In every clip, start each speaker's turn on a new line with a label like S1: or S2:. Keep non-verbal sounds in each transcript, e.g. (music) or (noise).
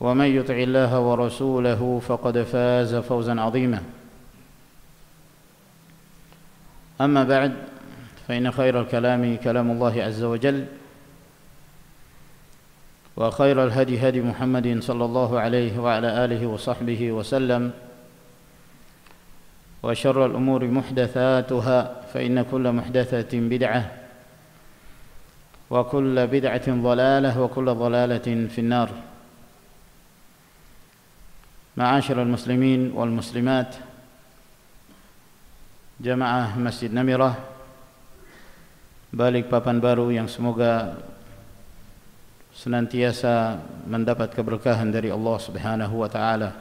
S1: ومن يطع الله ورسوله فقد فاز فوزا عظيما اما بعد فان خير الكلام كلام الله عز وجل وخير الهدي هدي محمد صلى الله عليه وعلى اله وصحبه وسلم وشر الامور محدثاتها فان كل محدثه بدعه وكل بدعه ضلاله وكل ضلاله في النار Muslimin المسلمين Muslimat جماعه Masjid نمره Balik بابان Baru yang semoga senantiasa mendapat keberkahan dari Allah Subhanahu wa taala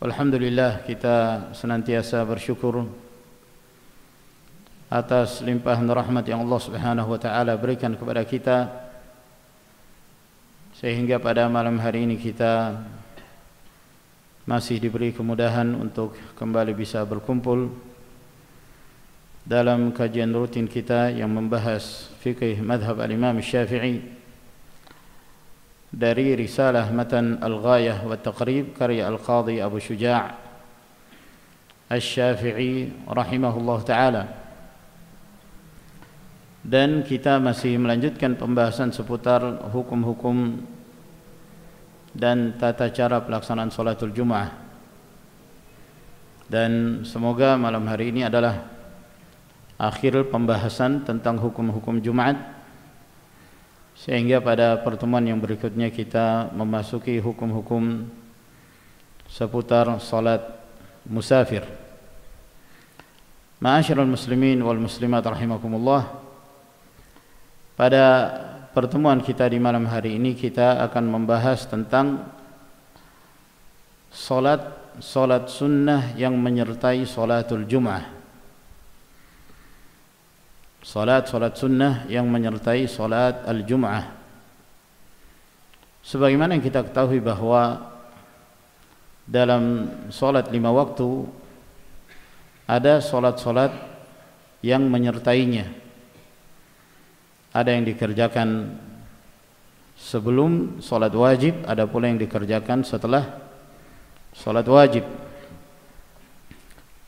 S1: Alhamdulillah kita senantiasa bersyukur atas limpahan rahmat yang Allah Subhanahu wa taala berikan kepada kita sehingga pada malam hari ini kita masih diberi kemudahan untuk kembali bisa berkumpul dalam kajian rutin kita yang membahas fikih madhab al-imam syafi'i dari risalah matan al-ghayah wa taqrib karya al-qadhi Abu Shuja' al-syafi'i rahimahullah ta'ala dan kita masih melanjutkan pembahasan seputar hukum-hukum dan tata cara pelaksanaan solatul Jumaat. Dan semoga malam hari ini adalah akhir pembahasan tentang hukum-hukum Jumaat sehingga pada pertemuan yang berikutnya kita memasuki hukum-hukum seputar salat musafir. Ma'asyiral muslimin wal muslimat rahimakumullah. Pada pertemuan kita di malam hari ini kita akan membahas tentang solat solat sunnah yang menyertai solatul Jumaat. Salat salat sunnah yang menyertai salat al-Jum'ah. Sebagaimana kita ketahui bahawa dalam salat lima waktu ada salat-salat yang menyertainya ada yang dikerjakan sebelum solat wajib, ada pula yang dikerjakan setelah solat wajib.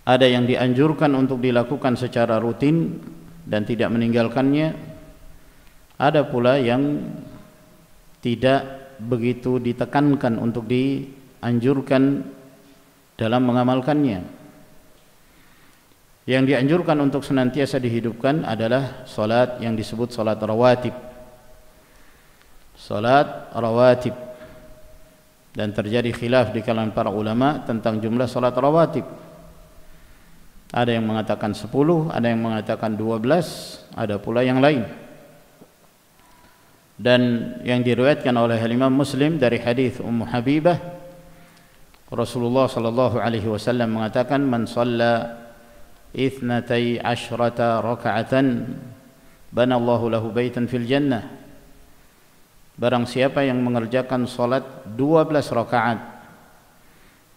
S1: Ada yang dianjurkan untuk dilakukan secara rutin dan tidak meninggalkannya. Ada pula yang tidak begitu ditekankan untuk dianjurkan dalam mengamalkannya yang dianjurkan untuk senantiasa dihidupkan adalah salat yang disebut salat rawatib. Salat rawatib dan terjadi khilaf di kalangan para ulama tentang jumlah salat rawatib. Ada yang mengatakan 10, ada yang mengatakan 12, ada pula yang lain. Dan yang diriwayatkan oleh Imam Muslim dari hadis Ummu Habibah Rasulullah sallallahu alaihi wasallam mengatakan man shalla اثنتي عشرة ركعة بنى الله له بيتا في الجنة Barang siapa yang mengerjakan salat 12 rakaat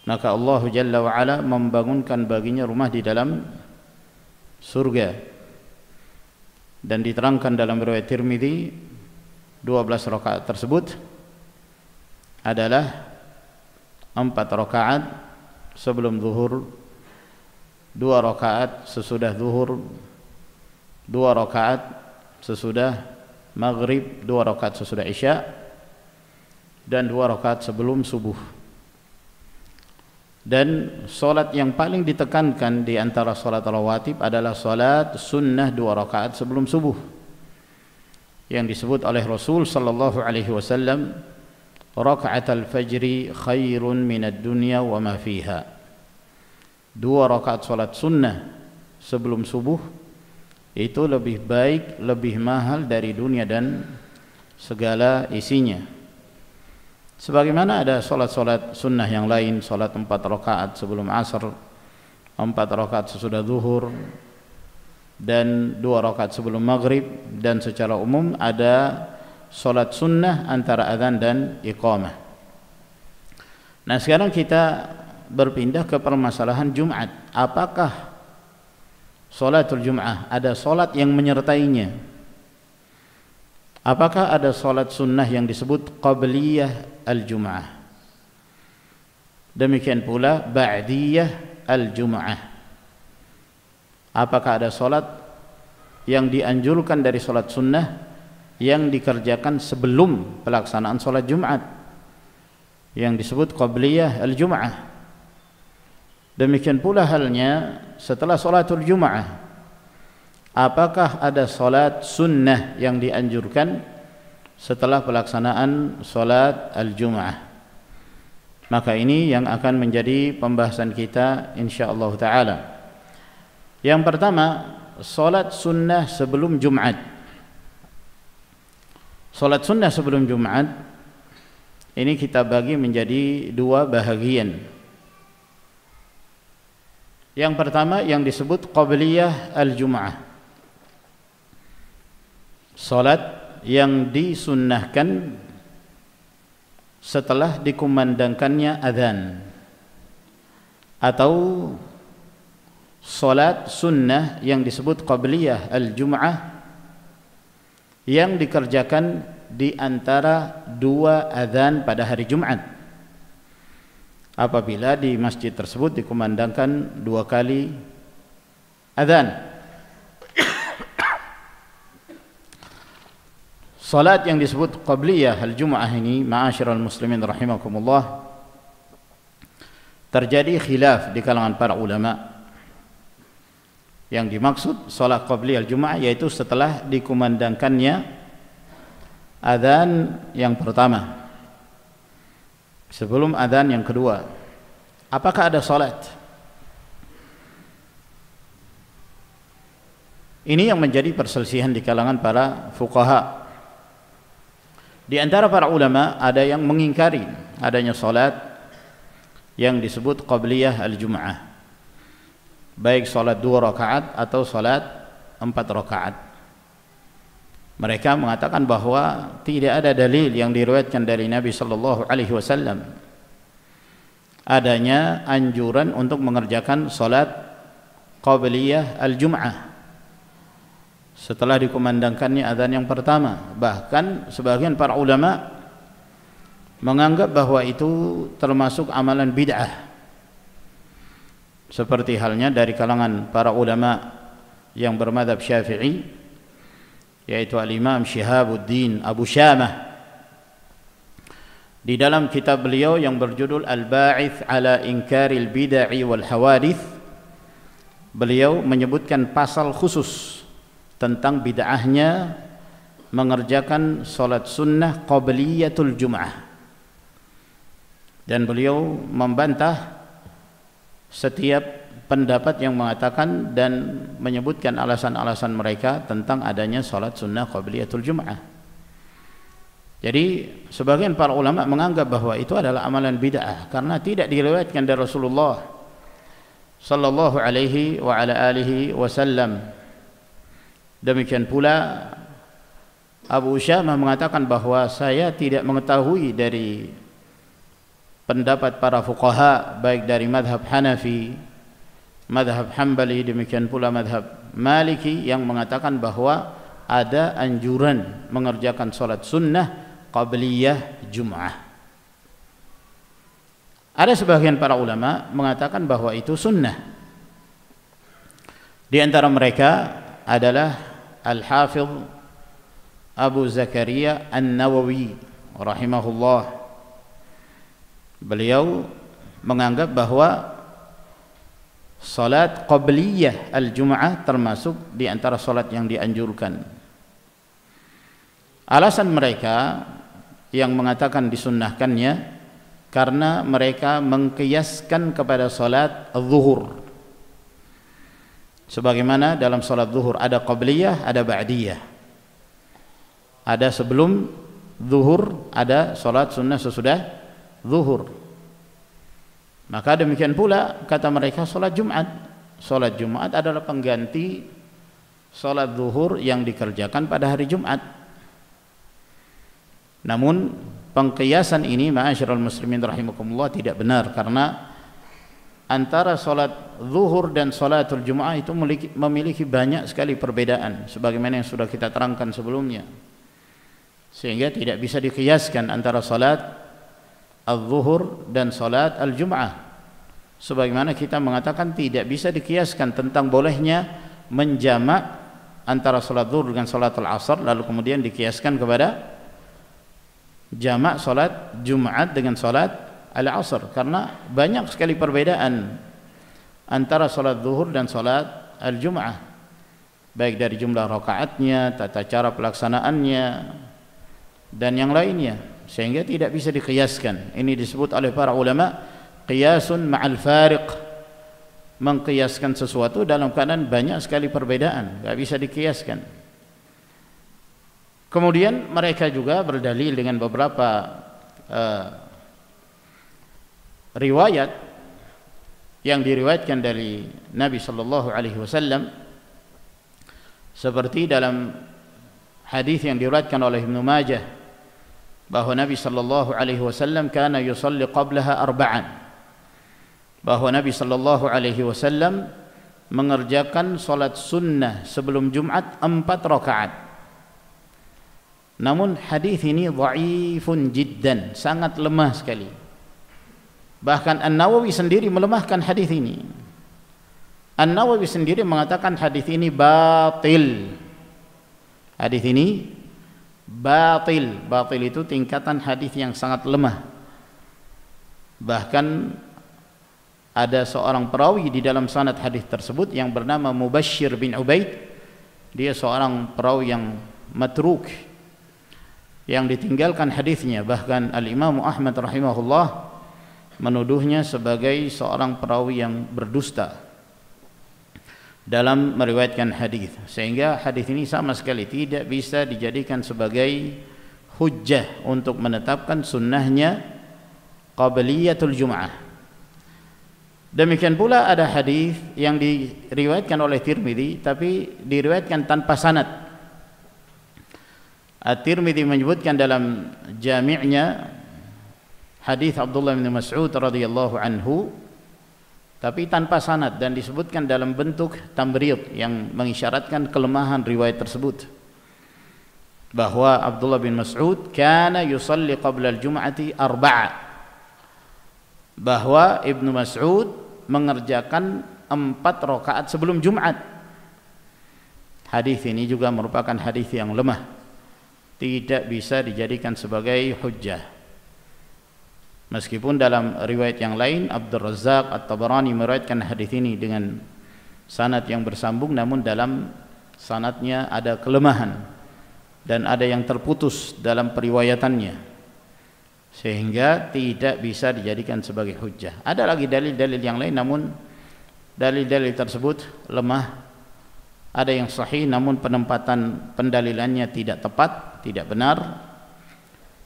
S1: maka Allah Jalla wa membangunkan baginya rumah di dalam surga. Dan diterangkan dalam riwayat Tirmizi 12 rakaat tersebut adalah 4 rakaat sebelum zuhur dua rakaat sesudah zuhur dua rakaat sesudah maghrib dua rakaat sesudah isya dan dua rakaat sebelum subuh dan solat yang paling ditekankan di antara solat rawatib adalah solat sunnah dua rakaat sebelum subuh yang disebut oleh Rasul sallallahu alaihi wasallam rakaat al-fajri khairun min ad-dunya wa ma fiha dua rakaat salat sunnah sebelum subuh itu lebih baik, lebih mahal dari dunia dan segala isinya. Sebagaimana ada solat-solat sunnah yang lain, solat empat rakaat sebelum asar, empat rakaat sesudah zuhur, dan dua rakaat sebelum maghrib, dan secara umum ada solat sunnah antara adhan dan iqamah. Nah sekarang kita berpindah ke permasalahan Jumat. Apakah solatul Jumat ada solat yang menyertainya? Apakah ada solat sunnah yang disebut qabliyah al-Jumat? Demikian pula ba'diyah al-Jumat. Apakah ada solat yang dianjurkan dari solat sunnah yang dikerjakan sebelum pelaksanaan solat Jumat? yang disebut qabliyah al-jum'ah Demikian pula halnya setelah solatul Jumaah. Apakah ada solat sunnah yang dianjurkan setelah pelaksanaan solat al-Jumaah? Maka ini yang akan menjadi pembahasan kita Insya Allah ta'ala. Yang pertama, solat sunnah sebelum Jumaat. Solat sunnah sebelum Jumaat ini kita bagi menjadi dua Bahagian. Yang pertama yang disebut qabliyah al-jum'ah. Salat yang disunnahkan setelah dikumandangkannya azan atau salat sunnah yang disebut qabliyah al-jum'ah yang dikerjakan di antara dua adzan pada hari Jumat apabila di masjid tersebut dikumandangkan dua kali adzan. Salat yang disebut qabliyah al-jum'ah ini ma'asyiral muslimin rahimakumullah terjadi khilaf di kalangan para ulama yang dimaksud salat qabliyah al-jum'ah yaitu setelah dikumandangkannya adzan yang pertama sebelum adzan yang kedua apakah ada salat ini yang menjadi perselisihan di kalangan para fukaha. di antara para ulama ada yang mengingkari adanya salat yang disebut qabliyah al-jum'ah baik salat dua rakaat atau salat empat rakaat mereka mengatakan bahawa tidak ada dalil yang diriwayatkan dari Nabi sallallahu alaihi wasallam adanya anjuran untuk mengerjakan salat qabliyah al-jum'ah setelah dikumandangkannya azan yang pertama bahkan sebagian para ulama menganggap bahawa itu termasuk amalan bid'ah seperti halnya dari kalangan para ulama yang bermadhab syafi'i yaitu al-Imam Syihabuddin Abu Syamah di dalam kitab beliau yang berjudul Al-Ba'ith ala Inkaril Bida'i wal Hawadith beliau menyebutkan pasal khusus tentang bid'ahnya mengerjakan salat sunnah qabliyatul jumuah dan beliau membantah setiap pendapat yang mengatakan dan menyebutkan alasan-alasan mereka tentang adanya salat sunnah qabliyatul jum'ah. Jadi sebagian para ulama menganggap bahawa itu adalah amalan bid'ah karena tidak diriwayatkan dari Rasulullah sallallahu alaihi wa ala alihi wasallam. Demikian pula Abu Usama mengatakan bahawa saya tidak mengetahui dari pendapat para fuqaha baik dari madhab Hanafi Madhab Hambali demikian pula madhab Maliki yang mengatakan bahawa ada anjuran mengerjakan solat sunnah qabliyah Jum'ah. Ada sebahagian para ulama mengatakan bahawa itu sunnah. Di antara mereka adalah Al-Hafidh Abu Zakaria An-Nawawi rahimahullah. Beliau menganggap bahawa salat qabliyah al-jum'ah termasuk di antara salat yang dianjurkan. Alasan mereka yang mengatakan disunnahkannya karena mereka mengkiaskan kepada salat zuhur. Sebagaimana dalam salat zuhur ada qabliyah, ada ba'diyah. Ada sebelum zuhur, ada salat sunnah sesudah zuhur. Maka demikian pula kata mereka solat Jumat. Solat Jumat adalah pengganti solat zuhur yang dikerjakan pada hari Jumat. Namun pengkiasan ini ma'asyiral muslimin rahimakumullah tidak benar karena antara solat zuhur dan solatul Jumat itu memiliki, banyak sekali perbedaan sebagaimana yang sudah kita terangkan sebelumnya. Sehingga tidak bisa dikiaskan antara solat az-zuhur dan salat al-jum'ah sebagaimana kita mengatakan tidak bisa dikiaskan tentang bolehnya menjamak antara salat zuhur dengan salat al-asr lalu kemudian dikiaskan kepada jamak salat jumat dengan salat al-asr karena banyak sekali perbedaan antara salat zuhur dan salat al-jum'ah baik dari jumlah rakaatnya tata cara pelaksanaannya dan yang lainnya sehingga tidak bisa dikiaskan ini disebut oleh para ulama qiyasun ma'al fariq mengkiaskan sesuatu dalam keadaan banyak sekali perbedaan tidak bisa dikiaskan kemudian mereka juga berdalil dengan beberapa uh, riwayat yang diriwayatkan dari Nabi sallallahu alaihi wasallam seperti dalam hadis yang diriwayatkan oleh Ibn Majah bahwa Nabi sallallahu alaihi wasallam kana yusalli qablaha arba'an bahwa Nabi sallallahu alaihi wasallam mengerjakan salat sunnah sebelum Jumat empat rakaat namun hadis ini dhaifun jiddan sangat lemah sekali bahkan An-Nawawi sendiri melemahkan hadis ini An-Nawawi sendiri mengatakan hadis ini batil hadis ini batil batil itu tingkatan hadis yang sangat lemah bahkan ada seorang perawi di dalam sanad hadis tersebut yang bernama Mubashir bin Ubaid dia seorang perawi yang matruk yang ditinggalkan hadisnya bahkan Al Imam Ahmad rahimahullah menuduhnya sebagai seorang perawi yang berdusta dalam meriwayatkan hadis sehingga hadis ini sama sekali tidak bisa dijadikan sebagai hujjah untuk menetapkan sunnahnya qabliyatul jumaah demikian pula ada hadis yang diriwayatkan oleh Tirmizi tapi diriwayatkan tanpa sanad At-Tirmizi menyebutkan dalam jami'nya hadis Abdullah bin Mas'ud radhiyallahu anhu tapi tanpa sanad dan disebutkan dalam bentuk tamriyat yang mengisyaratkan kelemahan riwayat tersebut bahwa Abdullah bin Mas'ud kana yusalli qabla al-jum'ati arba'a bahwa Ibnu Mas'ud mengerjakan empat rakaat sebelum Jumat hadis ini juga merupakan hadis yang lemah tidak bisa dijadikan sebagai hujjah Meskipun dalam riwayat yang lain Abdul Razak At-Tabarani meriwayatkan hadis ini dengan sanad yang bersambung namun dalam sanadnya ada kelemahan dan ada yang terputus dalam periwayatannya sehingga tidak bisa dijadikan sebagai hujah. Ada lagi dalil-dalil yang lain namun dalil-dalil tersebut lemah ada yang sahih namun penempatan pendalilannya tidak tepat, tidak benar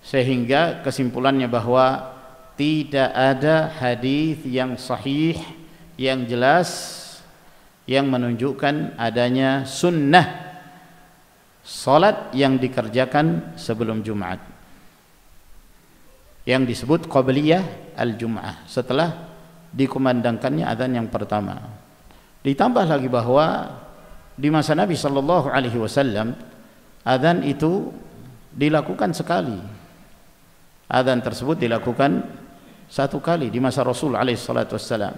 S1: sehingga kesimpulannya bahwa tidak ada hadis yang sahih yang jelas yang menunjukkan adanya sunnah salat yang dikerjakan sebelum Jumat yang disebut qabliyah al-jum'ah setelah dikumandangkannya azan yang pertama ditambah lagi bahwa di masa Nabi sallallahu alaihi wasallam azan itu dilakukan sekali azan tersebut dilakukan satu kali di masa Rasul alaihissalatu wassalam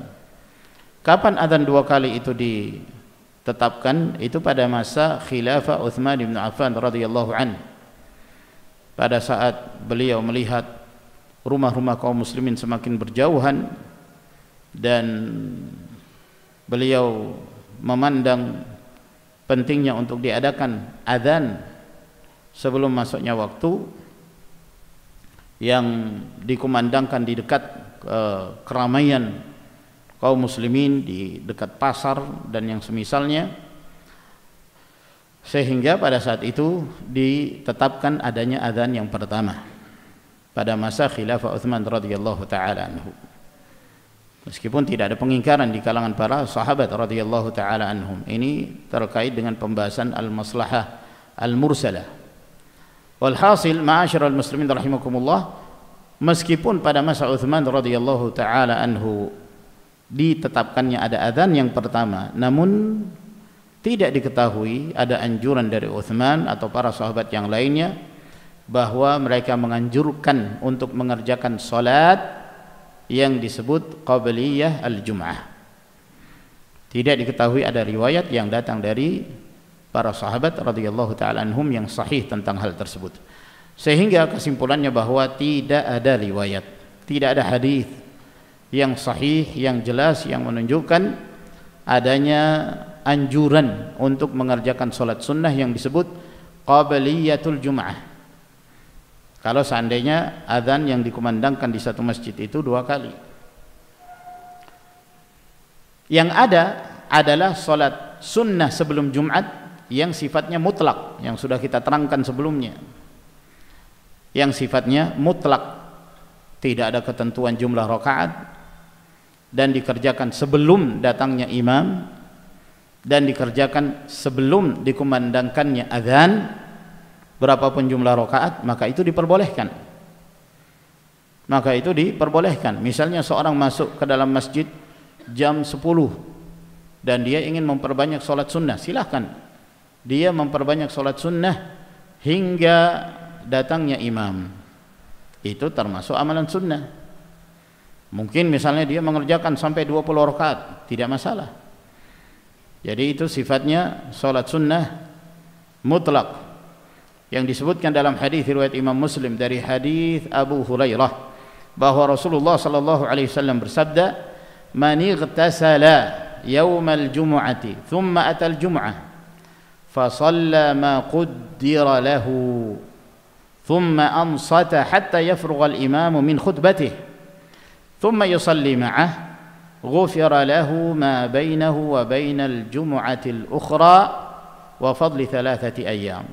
S1: kapan adhan dua kali itu ditetapkan itu pada masa khilafah Uthman ibn Affan radhiyallahu an pada saat beliau melihat rumah-rumah kaum muslimin semakin berjauhan dan beliau memandang pentingnya untuk diadakan adhan sebelum masuknya waktu yang dikumandangkan di dekat e, keramaian kaum muslimin di dekat pasar dan yang semisalnya sehingga pada saat itu ditetapkan adanya adzan yang pertama pada masa khilafah Uthman radhiyallahu taala anhu meskipun tidak ada pengingkaran di kalangan para sahabat radhiyallahu taala anhum ini terkait dengan pembahasan al-maslahah al-mursalah Walhasil ma'asyar al-muslimin rahimakumullah Meskipun pada masa Uthman radhiyallahu ta'ala anhu Ditetapkannya ada adhan yang pertama Namun tidak diketahui ada anjuran dari Uthman atau para sahabat yang lainnya bahawa mereka menganjurkan untuk mengerjakan solat yang disebut Qabliyah Al-Jum'ah tidak diketahui ada riwayat yang datang dari para sahabat radhiyallahu taala anhum yang sahih tentang hal tersebut. Sehingga kesimpulannya bahwa tidak ada riwayat, tidak ada hadis yang sahih yang jelas yang menunjukkan adanya anjuran untuk mengerjakan salat sunnah yang disebut qabliyatul jumaah. Kalau seandainya azan yang dikumandangkan di satu masjid itu dua kali. Yang ada adalah salat sunnah sebelum Jumat yang sifatnya mutlak yang sudah kita terangkan sebelumnya yang sifatnya mutlak tidak ada ketentuan jumlah rakaat dan dikerjakan sebelum datangnya imam dan dikerjakan sebelum dikumandangkannya azan berapapun jumlah rakaat maka itu diperbolehkan maka itu diperbolehkan misalnya seorang masuk ke dalam masjid jam 10 dan dia ingin memperbanyak sholat sunnah silahkan dia memperbanyak solat sunnah hingga datangnya imam itu termasuk amalan sunnah mungkin misalnya dia mengerjakan sampai 20 rakaat tidak masalah jadi itu sifatnya solat sunnah mutlak yang disebutkan dalam hadis riwayat Imam Muslim dari hadis Abu Hurairah bahwa Rasulullah sallallahu alaihi wasallam bersabda man ightasala yaumal jum'ati thumma atal jum'ah فصلى ما قدر له ثم أنصت حتى يفرغ الإمام من خطبته ثم يصلي معه غفر له ما بينه وبين الجمعة الأخرى وفضل ثلاثة أيام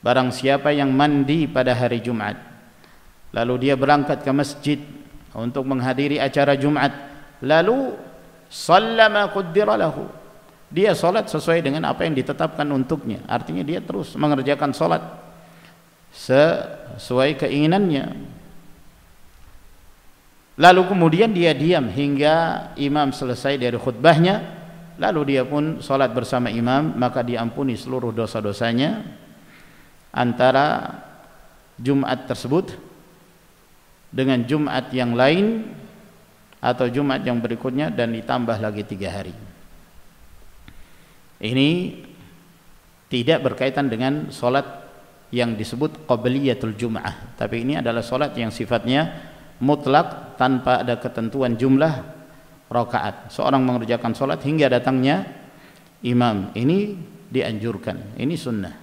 S1: Barang siapa yang mandi pada hari Jumat Lalu dia berangkat ke masjid Untuk menghadiri acara Jumat Lalu Sallama kuddira lahu dia sholat sesuai dengan apa yang ditetapkan untuknya artinya dia terus mengerjakan sholat sesuai keinginannya lalu kemudian dia diam hingga imam selesai dari khutbahnya lalu dia pun sholat bersama imam maka diampuni seluruh dosa-dosanya antara Jumat tersebut dengan Jumat yang lain atau Jumat yang berikutnya dan ditambah lagi tiga hari. Ini tidak berkaitan dengan solat yang disebut qabliyatul jum'ah tapi ini adalah solat yang sifatnya mutlak tanpa ada ketentuan jumlah rakaat. Seorang mengerjakan solat hingga datangnya imam. Ini dianjurkan. Ini sunnah.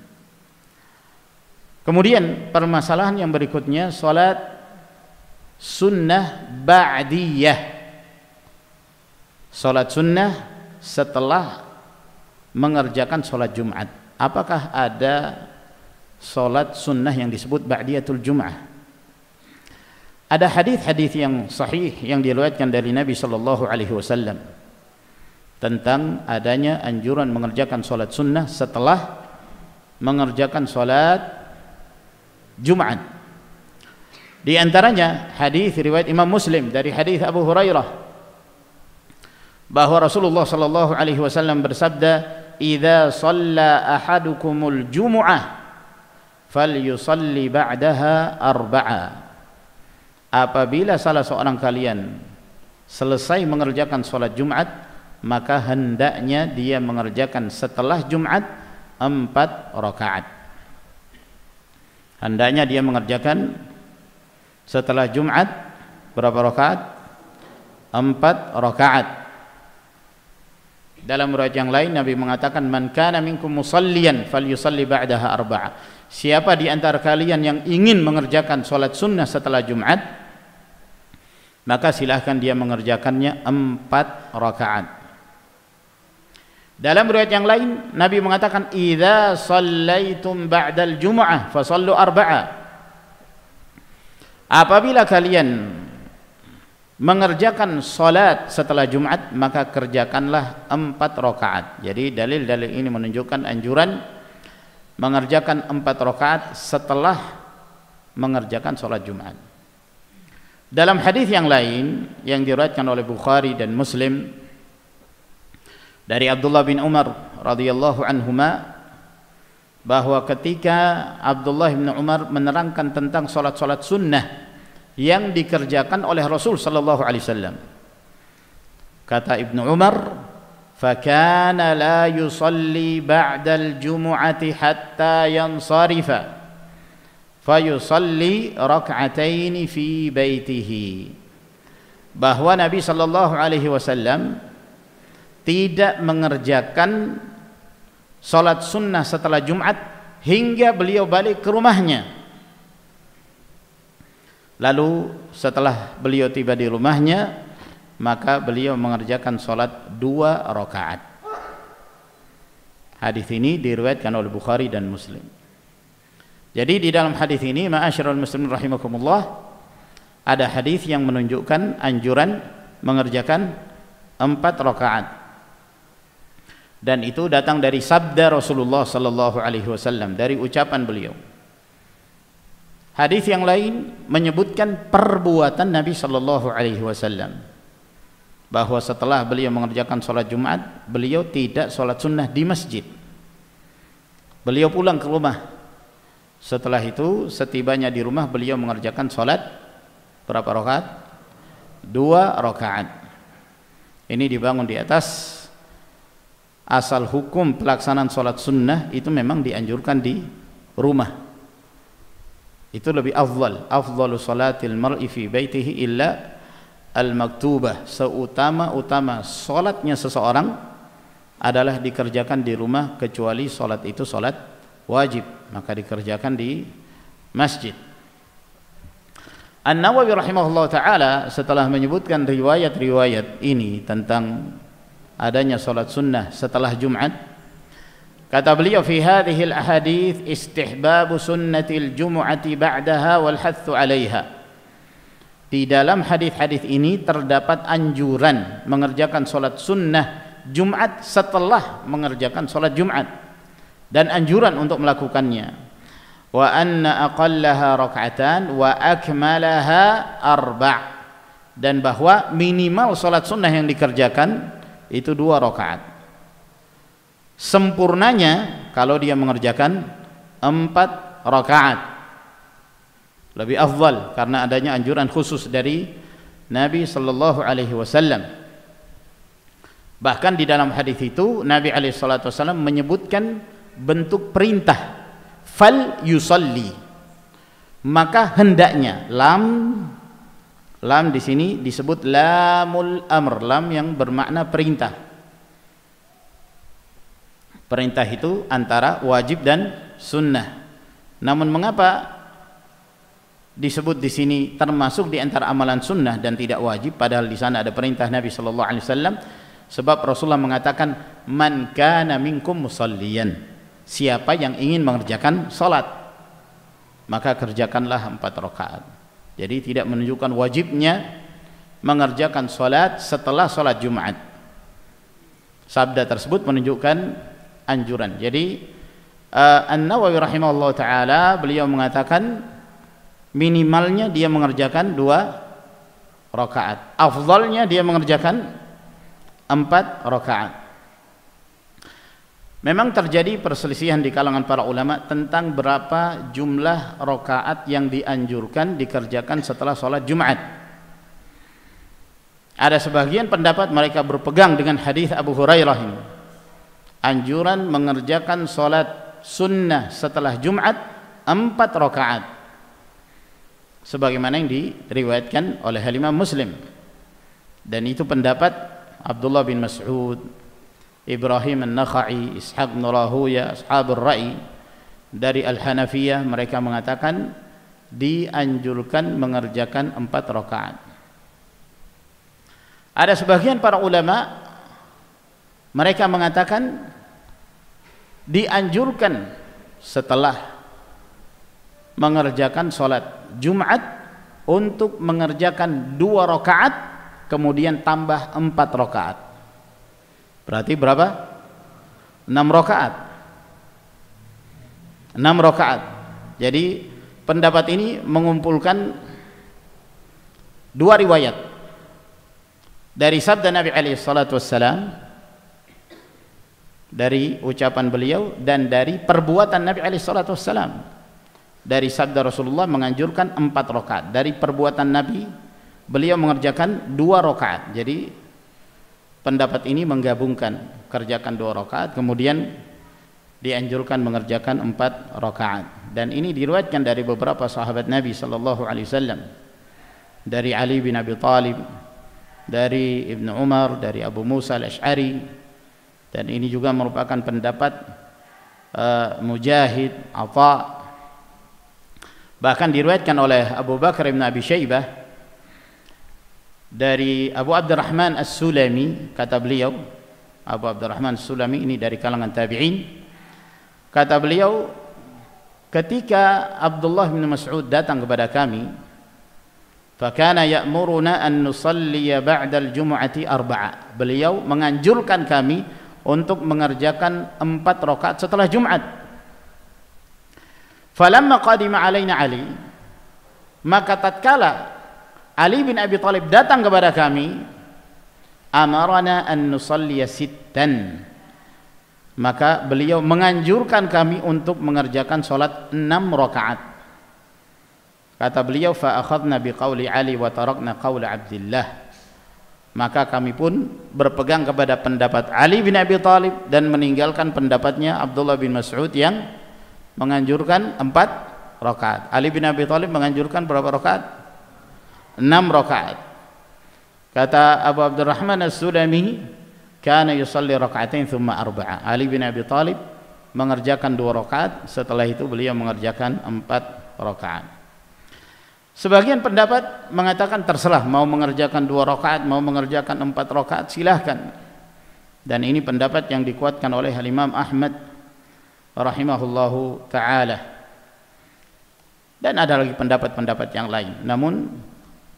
S1: Kemudian permasalahan yang berikutnya solat sunnah ba'diyah. Solat sunnah setelah mengerjakan sholat Jumat. Apakah ada sholat sunnah yang disebut ba'diyatul Jumat? Ada hadith-hadith yang sahih yang diriwayatkan dari Nabi sallallahu alaihi wasallam tentang adanya anjuran mengerjakan sholat sunnah setelah mengerjakan sholat Jumat. Di antaranya hadis riwayat Imam Muslim dari hadis Abu Hurairah bahawa Rasulullah sallallahu alaihi wasallam bersabda, idza shalla ahadukumul jumu'ah falyusalli ba'daha arba'a apabila salah seorang kalian selesai mengerjakan salat Jumat maka hendaknya dia mengerjakan setelah Jumat empat rakaat hendaknya dia mengerjakan setelah Jumat berapa rakaat empat rakaat dalam riwayat yang lain Nabi mengatakan man kana minkum musallian falyusalli ba'daha arba'a. Siapa di antara kalian yang ingin mengerjakan salat sunnah setelah Jumat maka silakan dia mengerjakannya empat rakaat. Dalam riwayat yang lain Nabi mengatakan idza sallaitum ba'dal jum'ah fasallu arba'ah. Apabila kalian mengerjakan salat setelah Jumat maka kerjakanlah empat rakaat. Jadi dalil-dalil ini menunjukkan anjuran mengerjakan empat rakaat setelah mengerjakan salat Jumat. Dalam hadis yang lain yang diriwayatkan oleh Bukhari dan Muslim dari Abdullah bin Umar radhiyallahu anhuma bahwa ketika Abdullah bin Umar menerangkan tentang salat-salat sunnah yang dikerjakan oleh Rasul sallallahu alaihi wasallam. Kata Ibn Umar, "Fakana la yusalli ba'da al-jum'ati hatta yansarifa." Fayusalli rak'atain fi baitihi. Bahwa Nabi sallallahu alaihi wasallam tidak mengerjakan salat sunnah setelah Jumat hingga beliau balik ke rumahnya. Lalu setelah beliau tiba di rumahnya Maka beliau mengerjakan sholat dua rakaat. Hadis ini diriwayatkan oleh Bukhari dan Muslim. Jadi di dalam hadis ini, Maashirul Muslimin rahimakumullah, ada hadis yang menunjukkan anjuran mengerjakan empat rakaat. Dan itu datang dari sabda Rasulullah Sallallahu Alaihi Wasallam dari ucapan beliau. Hadis yang lain menyebutkan perbuatan Nabi sallallahu alaihi wasallam bahwa setelah beliau mengerjakan salat Jumat, beliau tidak salat sunnah di masjid. Beliau pulang ke rumah. Setelah itu, setibanya di rumah beliau mengerjakan salat berapa rakaat? Dua rakaat. Ini dibangun di atas asal hukum pelaksanaan salat sunnah itu memang dianjurkan di rumah itu lebih afdal afdalus salatil mar'i fi baitihi illa al maktubah seutama utama salatnya seseorang adalah dikerjakan di rumah kecuali salat itu salat wajib maka dikerjakan di masjid An-Nawawi rahimahullah taala setelah menyebutkan riwayat-riwayat ini tentang adanya salat sunnah setelah Jumat Kata beliau fi hadhihi al-ahadith istihbab sunnati jumati ba'daha wal hath 'alayha. Di dalam hadis-hadis ini terdapat anjuran mengerjakan salat sunnah Jumat setelah mengerjakan salat Jumat dan anjuran untuk melakukannya. Wa anna aqallaha rak'atan wa akmalaha arba' dan bahwa minimal salat sunnah yang dikerjakan itu dua rakaat sempurnanya kalau dia mengerjakan empat rakaat lebih awal, karena adanya anjuran khusus dari Nabi sallallahu alaihi wasallam bahkan di dalam hadis itu Nabi alaihi wasallam menyebutkan bentuk perintah fal yusalli maka hendaknya lam lam di sini disebut lamul amr lam yang bermakna perintah perintah itu antara wajib dan sunnah. Namun mengapa disebut di sini termasuk di antara amalan sunnah dan tidak wajib padahal di sana ada perintah Nabi sallallahu alaihi wasallam sebab Rasulullah mengatakan man kana minkum musallian. siapa yang ingin mengerjakan salat maka kerjakanlah empat rakaat. Jadi tidak menunjukkan wajibnya mengerjakan salat setelah salat Jumat. Sabda tersebut menunjukkan anjuran. Jadi uh, An-Nawawi rahimahullah taala beliau mengatakan minimalnya dia mengerjakan dua rakaat. Afdalnya dia mengerjakan empat rakaat. Memang terjadi perselisihan di kalangan para ulama tentang berapa jumlah rakaat yang dianjurkan dikerjakan setelah sholat Jumat. Ada sebagian pendapat mereka berpegang dengan hadis Abu Hurairah ini anjuran mengerjakan solat sunnah setelah Jumat empat rakaat. Sebagaimana yang diriwayatkan oleh Halimah Muslim. Dan itu pendapat Abdullah bin Mas'ud, Ibrahim al-Nakha'i, Ishaq bin Rahuya, Ashab al-Ra'i. Dari Al-Hanafiyah mereka mengatakan dianjurkan mengerjakan empat rakaat. Ada sebagian para ulama mereka mengatakan dianjurkan setelah mengerjakan sholat Jumat untuk mengerjakan dua rakaat kemudian tambah empat rakaat berarti berapa enam rakaat enam rakaat jadi pendapat ini mengumpulkan dua riwayat dari sabda Nabi Alaihi Salatu Wassalam dari ucapan beliau dan dari perbuatan Nabi alaihi wasallam dari sabda Rasulullah menganjurkan empat rakaat dari perbuatan Nabi beliau mengerjakan dua rakaat jadi pendapat ini menggabungkan kerjakan dua rakaat kemudian dianjurkan mengerjakan empat rakaat dan ini diriwayatkan dari beberapa sahabat Nabi sallallahu alaihi wasallam dari Ali bin Abi Talib dari Ibn Umar dari Abu Musa al Ashari dan ini juga merupakan pendapat uh, Mujahid Atha bahkan diriwayatkan oleh Abu Bakar bin Abi Syaibah dari Abu Abdurrahman As-Sulami kata beliau Abu Abdurrahman As-Sulami ini dari kalangan tabi'in kata beliau ketika Abdullah bin Mas'ud datang kepada kami fakana ya'muruna an nusalli ba'da al-jum'ati arba'a beliau menganjurkan kami untuk mengerjakan empat rokaat setelah Jumat. Falamma qadima alaihina Ali maka tatkala Ali bin Abi Talib datang kepada kami amarana an nusalliya sittan maka beliau menganjurkan kami untuk mengerjakan solat enam rokaat. kata beliau fa akhadna bi qauli Ali wa tarakna qaul Abdullah maka kami pun berpegang kepada pendapat Ali bin Abi Thalib dan meninggalkan pendapatnya Abdullah bin Mas'ud yang menganjurkan empat rakaat. Ali bin Abi Thalib menganjurkan berapa rakaat? Enam rakaat. Kata Abu Abdurrahman As-Sulami, "Kana yusalli raka'atain thumma arba'a." Ali bin Abi Thalib mengerjakan dua rakaat, setelah itu beliau mengerjakan empat rakaat. Sebagian pendapat mengatakan terserah mau mengerjakan dua rakaat, mau mengerjakan empat rakaat silahkan. Dan ini pendapat yang dikuatkan oleh Al Imam Ahmad rahimahullahu taala. Dan ada lagi pendapat-pendapat yang lain. Namun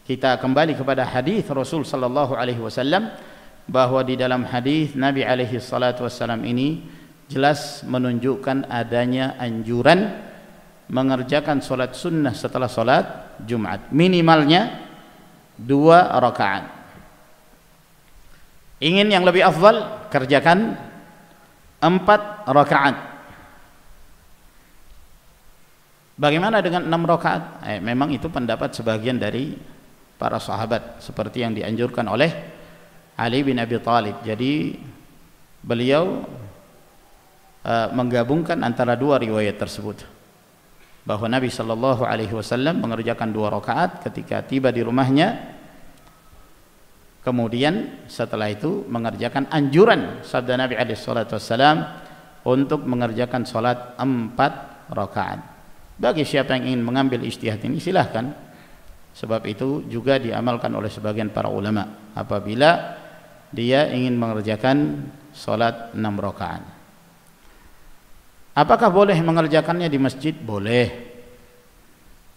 S1: kita kembali kepada hadis Rasul sallallahu alaihi wasallam bahwa di dalam hadis Nabi alaihi salatu wasallam ini jelas menunjukkan adanya anjuran mengerjakan sholat sunnah setelah sholat Jumat minimalnya dua rakaat ingin yang lebih afdal kerjakan empat rakaat bagaimana dengan enam rakaat eh, memang itu pendapat sebagian dari para sahabat seperti yang dianjurkan oleh Ali bin Abi Thalib jadi beliau uh, menggabungkan antara dua riwayat tersebut bahwa Nabi sallallahu alaihi wasallam mengerjakan dua rakaat ketika tiba di rumahnya kemudian setelah itu mengerjakan anjuran sabda Nabi alaihi salatu wasallam untuk mengerjakan salat empat rakaat bagi siapa yang ingin mengambil istihad ini silahkan sebab itu juga diamalkan oleh sebagian para ulama apabila dia ingin mengerjakan salat enam rakaat Apakah boleh mengerjakannya di masjid? Boleh.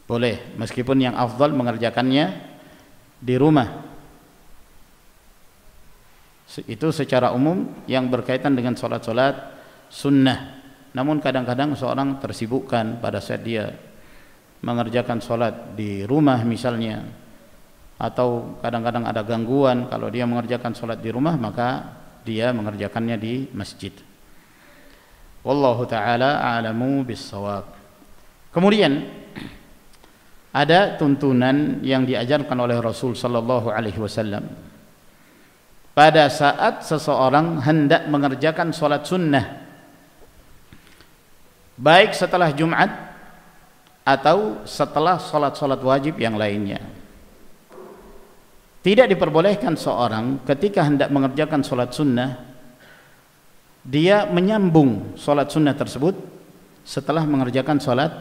S1: Boleh, meskipun yang afdal mengerjakannya di rumah. Itu secara umum yang berkaitan dengan sholat-sholat sunnah. Namun kadang-kadang seorang tersibukkan pada saat dia mengerjakan sholat di rumah misalnya. Atau kadang-kadang ada gangguan kalau dia mengerjakan sholat di rumah maka dia mengerjakannya di masjid. Wallahu ta'ala a'lamu bisawab Kemudian ada tuntunan yang diajarkan oleh Rasul sallallahu alaihi wasallam pada saat seseorang hendak mengerjakan salat sunnah baik setelah Jumat atau setelah salat-salat wajib yang lainnya tidak diperbolehkan seorang ketika hendak mengerjakan salat sunnah dia menyambung solat sunnah tersebut setelah mengerjakan solat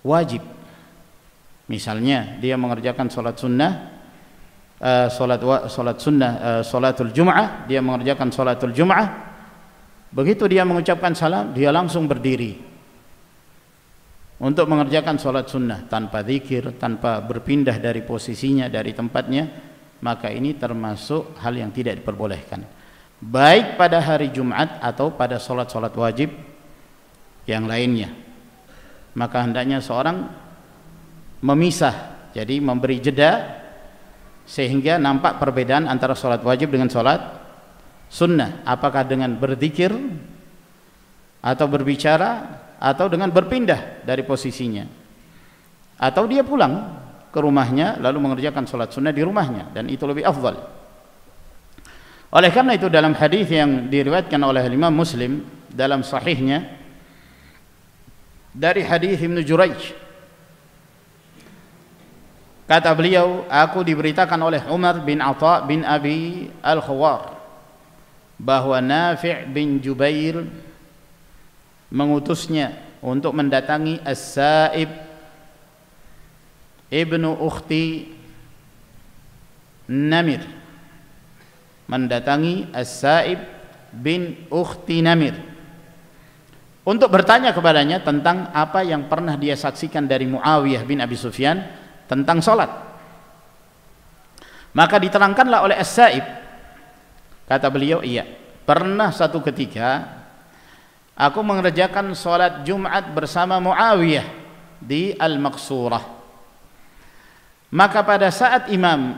S1: wajib. Misalnya dia mengerjakan solat sunnah, uh, solat solat sunnah, uh, solatul Jum'ah, dia mengerjakan solatul Jum'ah. Begitu dia mengucapkan salam, dia langsung berdiri untuk mengerjakan solat sunnah tanpa zikir, tanpa berpindah dari posisinya, dari tempatnya, maka ini termasuk hal yang tidak diperbolehkan. baik pada hari Jumat atau pada sholat-sholat wajib yang lainnya maka hendaknya seorang memisah jadi memberi jeda sehingga nampak perbedaan antara sholat wajib dengan sholat sunnah apakah dengan berzikir atau berbicara atau dengan berpindah dari posisinya atau dia pulang ke rumahnya lalu mengerjakan sholat sunnah di rumahnya dan itu lebih afdal Oleh karena itu dalam hadis yang diriwayatkan oleh Imam Muslim dalam sahihnya dari hadis Ibnu Jurayj kata beliau aku diberitakan oleh Umar bin Atha bin Abi Al-Khawar bahwa Nafi' bin Jubair mengutusnya untuk mendatangi As-Sa'ib Ibnu Ukhti Namir mendatangi As-Sa'ib bin Ukhti Namir untuk bertanya kepadanya tentang apa yang pernah dia saksikan dari Muawiyah bin Abi Sufyan tentang sholat maka diterangkanlah oleh As-Sa'ib kata beliau iya pernah satu ketika aku mengerjakan sholat Jumat bersama Muawiyah di Al-Maqsurah maka pada saat imam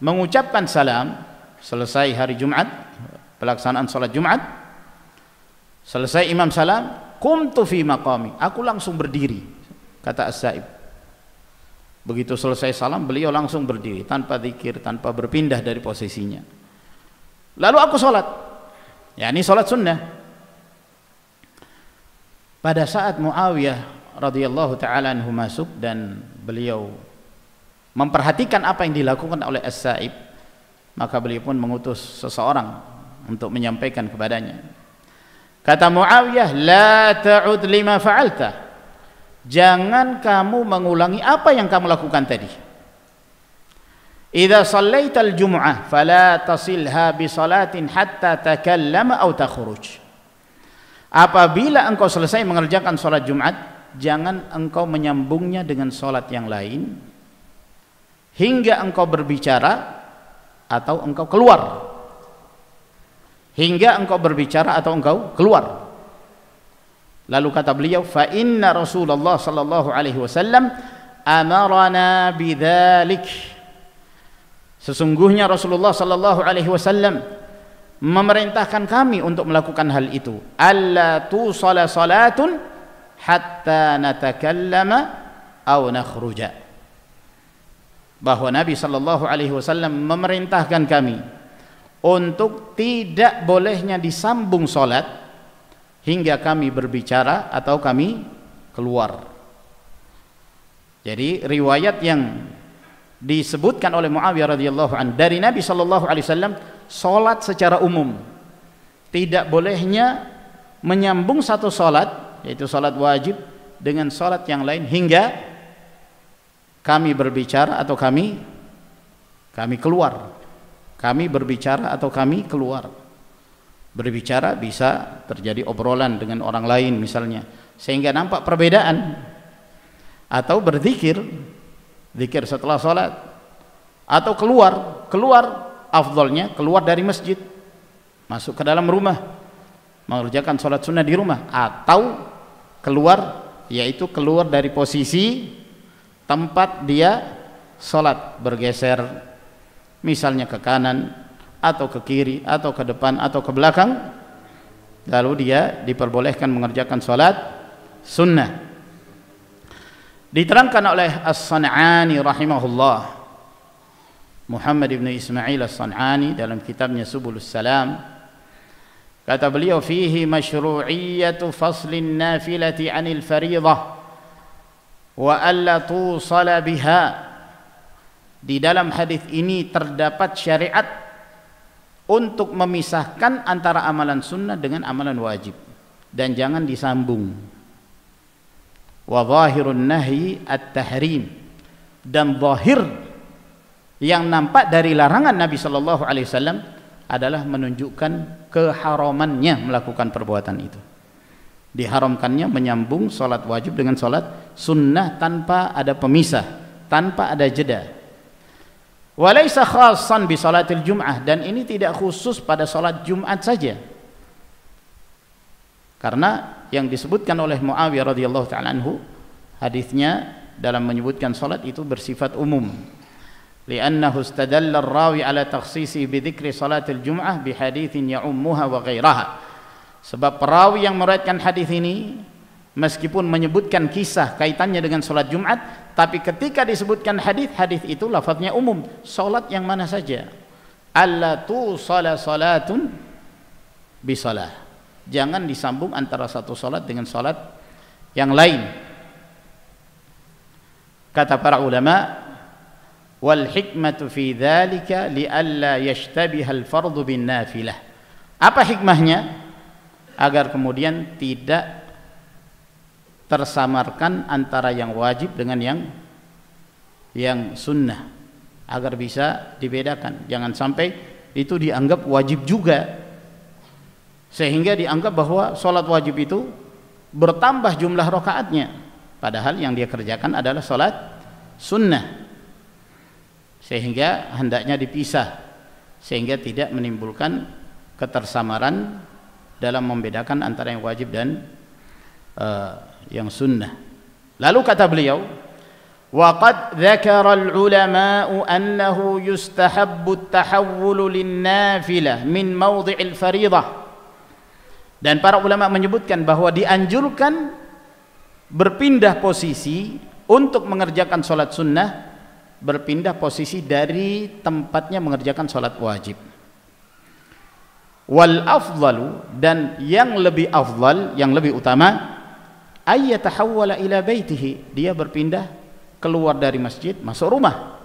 S1: mengucapkan salam selesai hari Jumat pelaksanaan salat Jumat selesai imam salam kumtu fi maqami aku langsung berdiri kata as begitu selesai salam beliau langsung berdiri tanpa zikir tanpa berpindah dari posisinya lalu aku salat ya ini salat sunnah pada saat Muawiyah radhiyallahu taala anhu masuk dan beliau memperhatikan apa yang dilakukan oleh As-Sa'ib maka beliau pun mengutus seseorang untuk menyampaikan kepadanya kata Muawiyah la ta'ud lima fa'alta jangan kamu mengulangi apa yang kamu lakukan tadi idza sallaita al-jum'ah fala tasilha bi salatin hatta takallama aw takhruj apabila engkau selesai mengerjakan salat Jumat jangan engkau menyambungnya dengan salat yang lain hingga engkau berbicara atau engkau keluar hingga engkau berbicara atau engkau keluar lalu kata beliau fa inna rasulullah sallallahu alaihi wasallam amarana bidzalik sesungguhnya rasulullah sallallahu alaihi wasallam memerintahkan kami untuk melakukan hal itu alla tu salatun hatta natakallama atau nakhruja bahawa Nabi sallallahu alaihi wasallam memerintahkan kami untuk tidak bolehnya disambung solat hingga kami berbicara atau kami keluar. Jadi riwayat yang disebutkan oleh Muawiyah radhiyallahu an dari Nabi sallallahu alaihi wasallam salat secara umum tidak bolehnya menyambung satu solat yaitu solat wajib dengan solat yang lain hingga kami berbicara atau kami kami keluar kami berbicara atau kami keluar berbicara bisa terjadi obrolan dengan orang lain misalnya sehingga nampak perbedaan atau berzikir zikir setelah sholat atau keluar keluar afdolnya keluar dari masjid masuk ke dalam rumah mengerjakan sholat sunnah di rumah atau keluar yaitu keluar dari posisi tempat dia sholat bergeser misalnya ke kanan atau ke kiri atau ke depan atau ke belakang lalu dia diperbolehkan mengerjakan sholat sunnah diterangkan oleh as-san'ani rahimahullah Muhammad ibn Ismail as-san'ani dalam kitabnya Subulus Salam kata beliau fihi masyru'iyatu faslin nafilati anil faridah wa alla tusal biha di dalam hadis ini terdapat syariat untuk memisahkan antara amalan sunnah dengan amalan wajib dan jangan disambung wa zahirun nahyi at tahrim dan zahir yang nampak dari larangan Nabi sallallahu alaihi wasallam adalah menunjukkan keharamannya melakukan perbuatan itu diharamkannya menyambung salat wajib dengan salat sunnah tanpa ada pemisah, tanpa ada jeda. Walaysa khassan bi salatil Jum'ah dan ini tidak khusus pada salat Jumat saja. Karena yang disebutkan oleh Muawiyah radhiyallahu taala anhu hadisnya dalam menyebutkan salat itu bersifat umum. Li'annahu istadalla rawi 'ala takhsisi bi dhikri salatil Jum'ah bi haditsin ya'ummuha wa ghairaha. Sebab perawi yang meriwayatkan hadis ini meskipun menyebutkan kisah kaitannya dengan solat Jumat tapi ketika disebutkan hadis hadis itu lafaznya umum solat yang mana saja Allah tu salat salatun bisalah jangan disambung antara satu solat dengan solat yang lain kata para ulama wal hikmatu fi dhalika li alla yashtabiha al fardhu bin nafilah apa hikmahnya agar kemudian tidak tersamarkan antara yang wajib dengan yang yang sunnah agar bisa dibedakan jangan sampai itu dianggap wajib juga sehingga dianggap bahwa sholat wajib itu bertambah jumlah rokaatnya padahal yang dia kerjakan adalah sholat sunnah sehingga hendaknya dipisah sehingga tidak menimbulkan ketersamaran dalam membedakan antara yang wajib dan uh, yang sunnah. Lalu kata beliau, وقد ذكر العلماء أنه يستحب التحول للنافلة من موضع الفريضة dan para ulama menyebutkan bahawa dianjurkan berpindah posisi untuk mengerjakan solat sunnah berpindah posisi dari tempatnya mengerjakan solat wajib wal afdalu dan yang lebih afdal yang lebih utama Ayat ayyatahawwala ila baitihi dia berpindah keluar dari masjid masuk rumah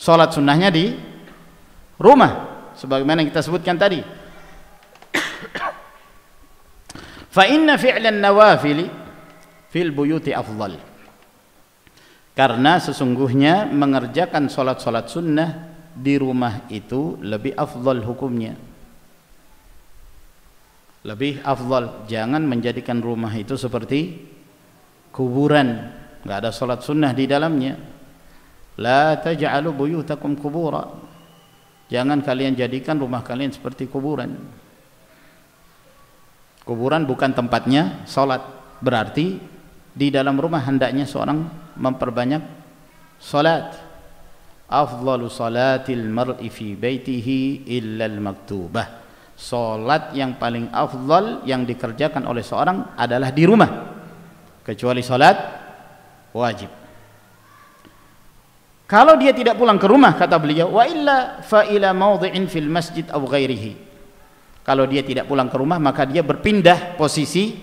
S1: salat sunnahnya di rumah sebagaimana yang kita sebutkan tadi (coughs) fa inna fi'lan nawafil fil buyuti afdal karena sesungguhnya mengerjakan salat-salat sunnah di rumah itu lebih afdal hukumnya lebih afdal jangan menjadikan rumah itu seperti kuburan enggak ada salat sunnah di dalamnya la taj'alu buyutakum kubura jangan kalian jadikan rumah kalian seperti kuburan kuburan bukan tempatnya salat berarti di dalam rumah hendaknya seorang memperbanyak salat afdalu salatil mar'i fi baitihi illa al-maktubah Salat yang paling afdal yang dikerjakan oleh seorang adalah di rumah kecuali salat wajib. Kalau dia tidak pulang ke rumah kata beliau wa illa fa ila mawdhi'in fil masjid aw ghairihi. Kalau dia tidak pulang ke rumah maka dia berpindah posisi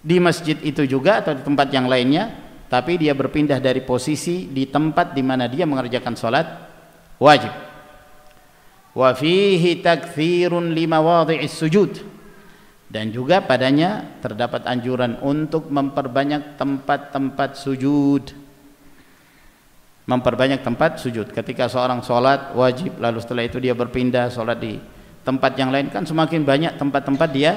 S1: di masjid itu juga atau di tempat yang lainnya tapi dia berpindah dari posisi di tempat di mana dia mengerjakan salat wajib. wa fihi takthirun limawadhi'is sujud dan juga padanya terdapat anjuran untuk memperbanyak tempat-tempat sujud memperbanyak tempat sujud ketika seorang sholat wajib lalu setelah itu dia berpindah sholat di tempat yang lain kan semakin banyak tempat-tempat dia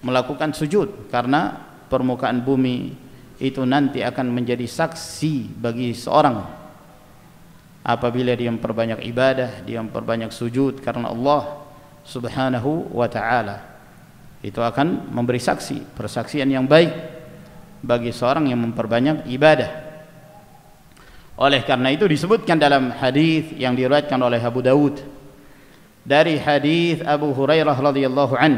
S1: melakukan sujud karena permukaan bumi itu nanti akan menjadi saksi bagi seorang apabila dia memperbanyak ibadah, dia memperbanyak sujud karena Allah Subhanahu wa taala. Itu akan memberi saksi, persaksian yang baik bagi seorang yang memperbanyak ibadah. Oleh karena itu disebutkan dalam hadis yang diriwayatkan oleh Abu Dawud dari hadis Abu Hurairah radhiyallahu an.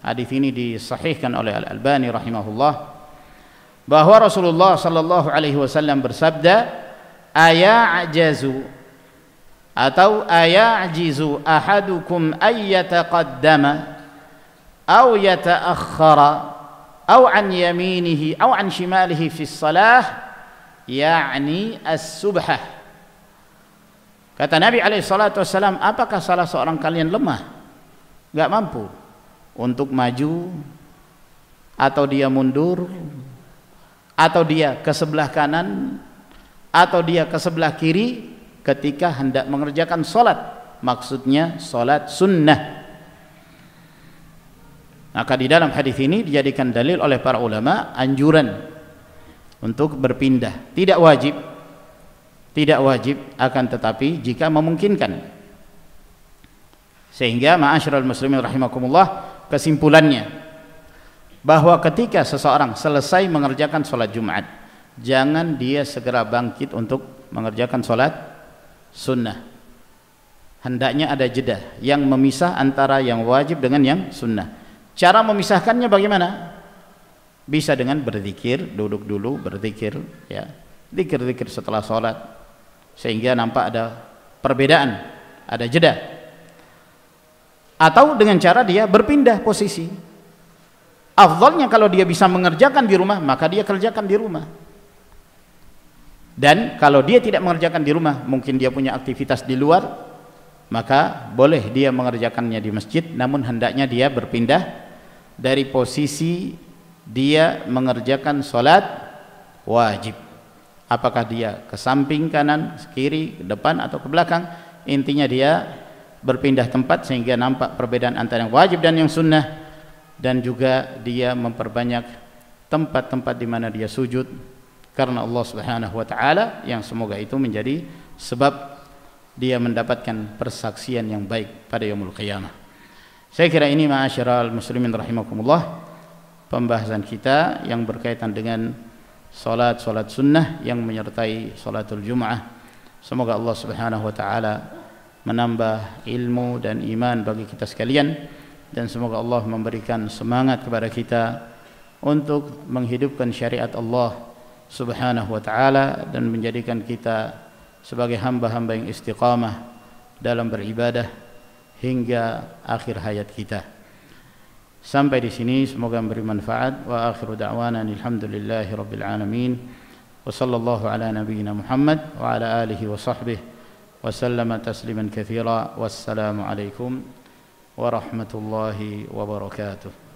S1: Hadis ini disahihkan oleh Al Albani rahimahullah bahwa Rasulullah sallallahu alaihi wasallam bersabda, ayajazu atau ayajizu ahadukum ay yataqaddama aw yata'akhkhara aw an yaminihi aw an shimalihi fi salah. ya'ni as-subhah kata nabi alaihi salatu wasalam apakah salah seorang kalian lemah enggak mampu untuk maju atau dia mundur atau dia ke sebelah kanan atau dia ke sebelah kiri ketika hendak mengerjakan solat maksudnya solat sunnah maka di dalam hadis ini dijadikan dalil oleh para ulama anjuran untuk berpindah tidak wajib tidak wajib akan tetapi jika memungkinkan sehingga ma'asyiral muslimin rahimakumullah kesimpulannya bahwa ketika seseorang selesai mengerjakan solat jumat jangan dia segera bangkit untuk mengerjakan sholat sunnah hendaknya ada jeda yang memisah antara yang wajib dengan yang sunnah cara memisahkannya bagaimana bisa dengan berzikir duduk dulu berzikir ya zikir-zikir setelah sholat sehingga nampak ada perbedaan ada jeda atau dengan cara dia berpindah posisi afdolnya kalau dia bisa mengerjakan di rumah maka dia kerjakan di rumah dan kalau dia tidak mengerjakan di rumah mungkin dia punya aktivitas di luar maka boleh dia mengerjakannya di masjid namun hendaknya dia berpindah dari posisi dia mengerjakan sholat wajib apakah dia ke samping kanan, kiri, ke depan atau ke belakang intinya dia berpindah tempat sehingga nampak perbedaan antara yang wajib dan yang sunnah dan juga dia memperbanyak tempat-tempat di mana dia sujud karena Allah Subhanahu wa taala yang semoga itu menjadi sebab dia mendapatkan persaksian yang baik pada yaumul qiyamah. Saya kira ini ma'asyiral muslimin rahimakumullah pembahasan kita yang berkaitan dengan salat-salat sunnah yang menyertai salatul Jumat. Semoga Allah Subhanahu wa taala menambah ilmu dan iman bagi kita sekalian dan semoga Allah memberikan semangat kepada kita untuk menghidupkan syariat Allah subhanahu wa ta'ala dan menjadikan kita sebagai hamba-hamba yang istiqamah dalam beribadah hingga akhir hayat kita. Sampai di sini semoga memberi manfaat wa akhiru da'wana alhamdulillahi rabbil alamin wa sallallahu ala nabiyyina Muhammad wa ala alihi wa sahbihi wa sallama tasliman katsira wassalamu alaikum warahmatullahi wabarakatuh.